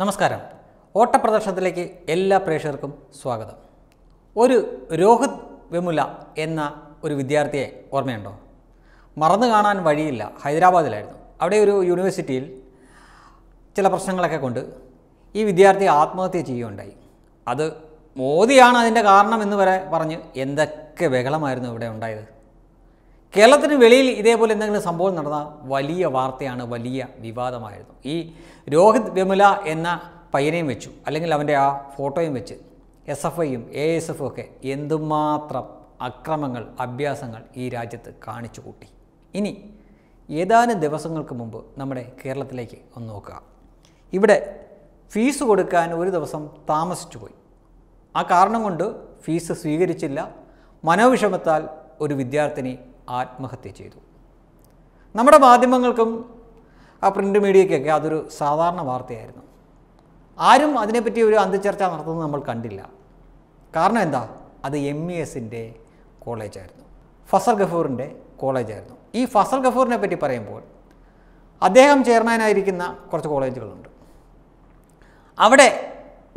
നമസ്കാരം ഓട്ടപ്രദർശനത്തിലേക്ക് എല്ലാ പ്രേക്ഷകർക്കും സ്വാഗതം ഒരു രോഹിത് വെമുല എന്ന ഒരു വിദ്യാർത്ഥിയെ ഓർമ്മയുണ്ടോ മറന്നു കാണാൻ വഴിയില്ല ഹൈദരാബാദിലായിരുന്നു അവിടെ ഒരു യൂണിവേഴ്സിറ്റിയിൽ ചില പ്രശ്നങ്ങളൊക്കെ കൊണ്ട് ഈ വിദ്യാർത്ഥി ആത്മഹത്യ ചെയ്യുകയുണ്ടായി അത് മോദിയാണ് അതിൻ്റെ കാരണം എന്ന് വരെ പറഞ്ഞ് എന്തൊക്കെ ബഹളമായിരുന്നു ഇവിടെ ഉണ്ടായത് കേരളത്തിന് വെളിയിൽ ഇതേപോലെ എന്തെങ്കിലും സംഭവം നടന്ന വലിയ വാർത്തയാണ് വലിയ വിവാദമായിരുന്നു ഈ രോഹിത് വിമല എന്ന പയ്യനെയും വെച്ചു അല്ലെങ്കിൽ അവൻ്റെ ആ ഫോട്ടോയും വെച്ച് എസ് എഫ് ഐയും എ എസ് എഫും ഒക്കെ എന്തുമാത്രം അക്രമങ്ങൾ അഭ്യാസങ്ങൾ ഈ രാജ്യത്ത് കാണിച്ചു കൂട്ടി ഇനി ഏതാനും ദിവസങ്ങൾക്ക് മുമ്പ് നമ്മുടെ കേരളത്തിലേക്ക് ഒന്ന് നോക്കുക ഇവിടെ ഫീസ് കൊടുക്കാൻ ഒരു ദിവസം താമസിച്ചു പോയി ആ കാരണം കൊണ്ട് ഫീസ് സ്വീകരിച്ചില്ല മനോവിഷമത്താൽ ഒരു വിദ്യാർത്ഥിനി ആത്മഹത്യ ചെയ്തു നമ്മുടെ മാധ്യമങ്ങൾക്കും ആ പ്രിൻ്റ് മീഡിയയ്ക്കൊക്കെ അതൊരു സാധാരണ വാർത്തയായിരുന്നു ആരും അതിനെപ്പറ്റി ഒരു അന്ത്യചർച്ച നടത്തുന്നത് നമ്മൾ കണ്ടില്ല കാരണം എന്താ അത് എം ഇ എസിൻ്റെ കോളേജായിരുന്നു ഫസൽ ഗഫൂറിൻ്റെ കോളേജായിരുന്നു ഈ ഫസൽ ഗഫൂറിനെ പറ്റി പറയുമ്പോൾ അദ്ദേഹം ചെയർമാനായിരിക്കുന്ന കുറച്ച് കോളേജുകളുണ്ട് അവിടെ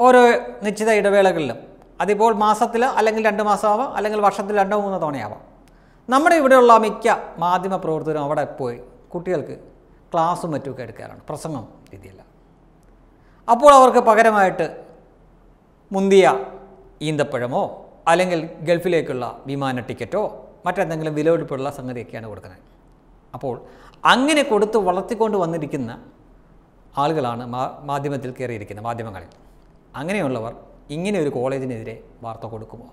ഓരോ നിശ്ചിത ഇടവേളകളിലും അതിപ്പോൾ മാസത്തിൽ അല്ലെങ്കിൽ രണ്ട് മാസമാവാം അല്ലെങ്കിൽ വർഷത്തിൽ രണ്ടോ മൂന്നോ തവണയാവാം നമ്മുടെ ഇവിടെയുള്ള മിക്ക മാധ്യമ പ്രവർത്തകരും അവിടെ പോയി കുട്ടികൾക്ക് ക്ലാസ്സും മറ്റുമൊക്കെ എടുക്കാറാണ് പ്രസംഗം രീതിയല്ല അപ്പോൾ അവർക്ക് പകരമായിട്ട് മുന്തിയ ഈന്തപ്പഴമോ അല്ലെങ്കിൽ ഗൾഫിലേക്കുള്ള വിമാന ടിക്കറ്റോ മറ്റെന്തെങ്കിലും വിലവെടുപ്പുള്ള സംഗതിയൊക്കെയാണ് കൊടുക്കുന്നത് അപ്പോൾ അങ്ങനെ കൊടുത്ത് വളർത്തിക്കൊണ്ട് വന്നിരിക്കുന്ന ആളുകളാണ് മാ മാധ്യമത്തിൽ കയറിയിരിക്കുന്നത് മാധ്യമങ്ങളിൽ അങ്ങനെയുള്ളവർ ഇങ്ങനെ ഒരു കോളേജിനെതിരെ വാർത്ത കൊടുക്കുമോ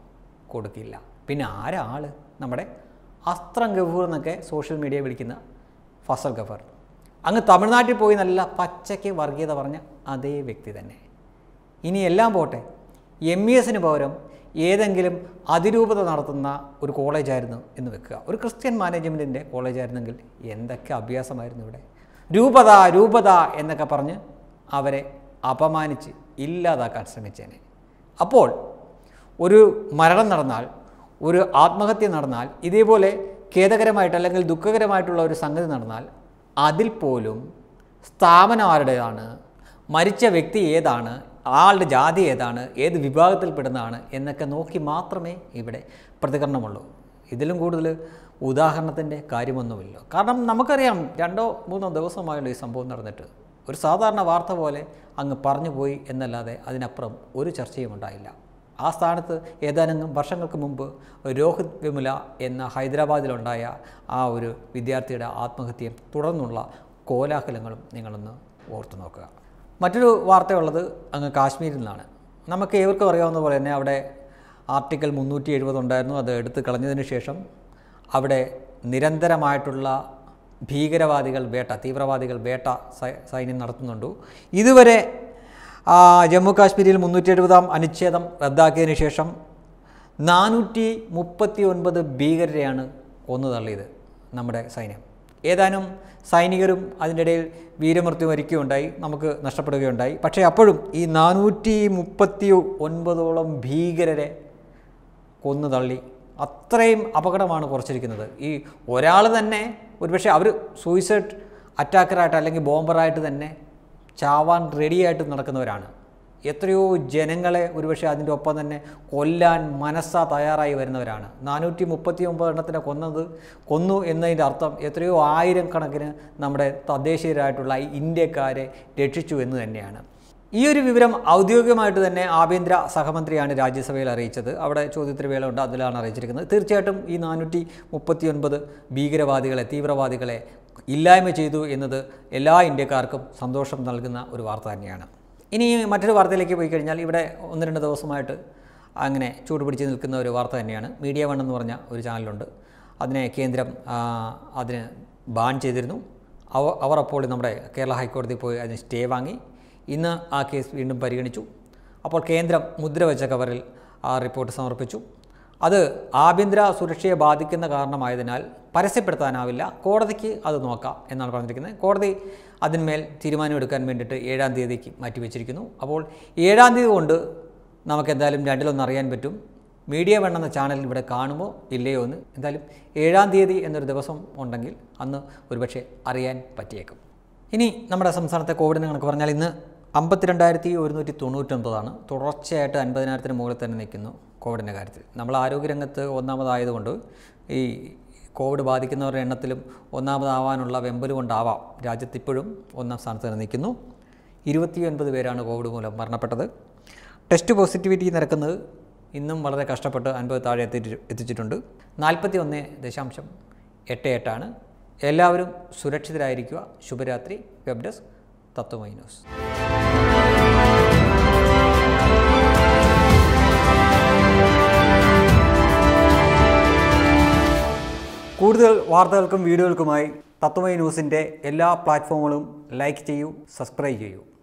കൊടുക്കില്ല പിന്നെ ആരാൾ നമ്മുടെ അസ്ത്രം ഗഫൂർ എന്നൊക്കെ സോഷ്യൽ മീഡിയ വിളിക്കുന്ന ഫസൽ ഗഫർ അങ്ങ് തമിഴ്നാട്ടിൽ പോയി നല്ല പച്ചയ്ക്ക് വർഗീയത പറഞ്ഞ അതേ വ്യക്തി തന്നെ ഇനി എല്ലാം പോട്ടെ എം ഇ e എസിന് പകരം ഏതെങ്കിലും അതിരൂപത നടത്തുന്ന ഒരു കോളേജായിരുന്നു എന്ന് വെക്കുക ഒരു ക്രിസ്ത്യൻ മാനേജ്മെൻറ്റിൻ്റെ കോളേജായിരുന്നെങ്കിൽ എന്തൊക്കെ അഭ്യാസമായിരുന്നു ഇവിടെ രൂപത രൂപത എന്നൊക്കെ പറഞ്ഞ് അവരെ അപമാനിച്ച് ഇല്ലാതാക്കാൻ ശ്രമിച്ചേനെ അപ്പോൾ ഒരു മരണം നടന്നാൽ ഒരു ആത്മഹത്യ നടന്നാൽ ഇതേപോലെ ഖേദകരമായിട്ട് അല്ലെങ്കിൽ ദുഃഖകരമായിട്ടുള്ള ഒരു സംഗതി നടന്നാൽ അതിൽ പോലും സ്ഥാപനം ആരുടേതാണ് മരിച്ച വ്യക്തി ഏതാണ് ആളുടെ ജാതി ഏതാണ് ഏത് വിഭാഗത്തിൽപ്പെടുന്നതാണ് എന്നൊക്കെ നോക്കി മാത്രമേ ഇവിടെ പ്രതികരണമുള്ളൂ ഇതിലും കൂടുതൽ ഉദാഹരണത്തിൻ്റെ കാര്യമൊന്നുമില്ല കാരണം നമുക്കറിയാം രണ്ടോ മൂന്നോ ദിവസമായുള്ള ഈ സംഭവം നടന്നിട്ട് ഒരു സാധാരണ വാർത്ത പോലെ അങ്ങ് പറഞ്ഞു പോയി എന്നല്ലാതെ അതിനപ്പുറം ഒരു ചർച്ചയും ഉണ്ടായില്ല ആ സ്ഥാനത്ത് ഏതാനും വർഷങ്ങൾക്ക് മുമ്പ് രോഹിത് വിമുല എന്ന ഹൈദരാബാദിലുണ്ടായ ആ ഒരു വിദ്യാർത്ഥിയുടെ ആത്മഹത്യയും തുടർന്നുള്ള കോലാഹലങ്ങളും നിങ്ങളൊന്ന് ഓർത്തു നോക്കുക മറ്റൊരു വാർത്തയുള്ളത് അങ്ങ് കാശ്മീരിൽ നിന്നാണ് നമുക്ക് ഏവർക്കും അറിയാവുന്ന പോലെ തന്നെ അവിടെ ആർട്ടിക്കൽ മുന്നൂറ്റി എഴുപതുണ്ടായിരുന്നു അത് എടുത്തു കളഞ്ഞതിന് ശേഷം അവിടെ നിരന്തരമായിട്ടുള്ള ഭീകരവാദികൾ വേട്ട തീവ്രവാദികൾ വേട്ട സൈന്യം നടത്തുന്നുണ്ടു ഇതുവരെ ജമ്മു കാശ്മീരിൽ മുന്നൂറ്റി എഴുപതാം അനുച്ഛേദം റദ്ദാക്കിയതിനു ശേഷം നാനൂറ്റി മുപ്പത്തി ഒൻപത് ഭീകരരെയാണ് കൊന്നു തള്ളിയത് നമ്മുടെ സൈന്യം ഏതാനും സൈനികരും അതിൻ്റെ ഇടയിൽ വീരമൃത്യു മരിക്കുകയുണ്ടായി നമുക്ക് നഷ്ടപ്പെടുകയുണ്ടായി പക്ഷേ അപ്പോഴും ഈ നാനൂറ്റി മുപ്പത്തി ഒൻപതോളം ഭീകരരെ കൊന്നു തള്ളി അത്രയും അപകടമാണ് കുറച്ചിരിക്കുന്നത് ഈ ഒരാൾ തന്നെ ഒരുപക്ഷെ അവർ സൂയിസൈഡ് അറ്റാക്കറായിട്ട് അല്ലെങ്കിൽ ബോംബറായിട്ട് തന്നെ ചാവാൻ റെഡിയായിട്ട് നടക്കുന്നവരാണ് എത്രയോ ജനങ്ങളെ ഒരുപക്ഷെ അതിൻ്റെ ഒപ്പം തന്നെ കൊല്ലാൻ മനസ്സാ തയ്യാറായി വരുന്നവരാണ് നാനൂറ്റി മുപ്പത്തി ഒമ്പത് എണ്ണത്തിനെ കൊന്നത് കൊന്നു എന്നതിൻ്റെ അർത്ഥം എത്രയോ ആയിരം കണക്കിന് നമ്മുടെ തദ്ദേശീയരായിട്ടുള്ള ഇന്ത്യക്കാരെ രക്ഷിച്ചു എന്ന് തന്നെയാണ് ഈ ഒരു വിവരം ഔദ്യോഗികമായിട്ട് തന്നെ ആഭ്യന്തര സഹമന്ത്രിയാണ് രാജ്യസഭയിൽ അറിയിച്ചത് അവിടെ ചോദ്യത്തിന് വേള ഉണ്ട് അതിലാണ് അറിയിച്ചിരിക്കുന്നത് തീർച്ചയായിട്ടും ഈ നാനൂറ്റി മുപ്പത്തി ഒൻപത് ഭീകരവാദികളെ തീവ്രവാദികളെ ഇല്ലായ്മ ചെയ്തു എന്നത് എല്ലാ ഇന്ത്യക്കാർക്കും സന്തോഷം നൽകുന്ന ഒരു വാർത്ത തന്നെയാണ് ഇനി മറ്റൊരു വാർത്തയിലേക്ക് പോയി കഴിഞ്ഞാൽ ഇവിടെ ഒന്ന് രണ്ട് ദിവസമായിട്ട് അങ്ങനെ ചൂടുപിടിച്ച് നിൽക്കുന്ന ഒരു വാർത്ത തന്നെയാണ് മീഡിയ വൺ എന്ന് പറഞ്ഞ ഒരു ചാനലുണ്ട് അതിനെ കേന്ദ്രം അതിന് ബാൻ ചെയ്തിരുന്നു അവർ അപ്പോൾ നമ്മുടെ കേരള ഹൈക്കോടതി പോയി അതിന് സ്റ്റേ വാങ്ങി ഇന്ന് ആ കേസ് വീണ്ടും പരിഗണിച്ചു അപ്പോൾ കേന്ദ്രം മുദ്ര വെച്ച കവറിൽ ആ റിപ്പോർട്ട് സമർപ്പിച്ചു അത് ആഭ്യന്തര സുരക്ഷയെ ബാധിക്കുന്ന കാരണമായതിനാൽ പരസ്യപ്പെടുത്താനാവില്ല കോടതിക്ക് അത് നോക്കാം എന്നാണ് പറഞ്ഞിരിക്കുന്നത് കോടതി അതിന്മേൽ തീരുമാനമെടുക്കാൻ വേണ്ടിയിട്ട് ഏഴാം തീയതിക്ക് മാറ്റിവെച്ചിരിക്കുന്നു അപ്പോൾ ഏഴാം തീയതി കൊണ്ട് നമുക്കെന്തായാലും എന്തായാലും രണ്ടിലൊന്ന് അറിയാൻ പറ്റും മീഡിയ വേണമെന്ന എന്ന ചാനൽ ഇവിടെ കാണുമോ ഇല്ലയോ എന്ന് എന്തായാലും ഏഴാം തീയതി എന്നൊരു ദിവസം ഉണ്ടെങ്കിൽ അന്ന് ഒരുപക്ഷെ അറിയാൻ പറ്റിയേക്കും ഇനി നമ്മുടെ സംസ്ഥാനത്തെ കോവിഡിന് കണക്ക് പറഞ്ഞാൽ ഇന്ന് അമ്പത്തിരണ്ടായിരത്തി ഒരുന്നൂറ്റി തൊണ്ണൂറ്റൊമ്പതാണ് തുടർച്ചയായിട്ട് അൻപതിനായിരത്തിന് മുകളിൽ തന്നെ നിൽക്കുന്നു കോവിഡിൻ്റെ കാര്യത്തിൽ നമ്മൾ ആരോഗ്യരംഗത്ത് ഒന്നാമതായതുകൊണ്ട് ഈ കോവിഡ് ബാധിക്കുന്നവരുടെ എണ്ണത്തിലും ഒന്നാമതാവാനുള്ള വെമ്പൽ കൊണ്ടാവാം ഇപ്പോഴും ഒന്നാം സ്ഥാനത്ത് തന്നെ നിൽക്കുന്നു ഇരുപത്തി ഒൻപത് പേരാണ് കോവിഡ് മൂലം മരണപ്പെട്ടത് ടെസ്റ്റ് പോസിറ്റിവിറ്റി നിരക്കുന്നത് ഇന്നും വളരെ കഷ്ടപ്പെട്ട് അൻപത് താഴെ എത്തി എത്തിച്ചിട്ടുണ്ട് നാൽപ്പത്തി ഒന്ന് ദശാംശം എട്ട് എട്ടാണ് എല്ലാവരും സുരക്ഷിതരായിരിക്കുക ശുഭരാത്രി വെബ് ഡെസ്ക് തത്വമായി കൂടുതൽ വാർത്തകൾക്കും തത്വമൈ എല്ലാ പ്ലാറ്റ്ഫോമുകളും ലൈക്ക് ചെയ്യൂ സബ്സ്ക്രൈബ് ചെയ്യൂ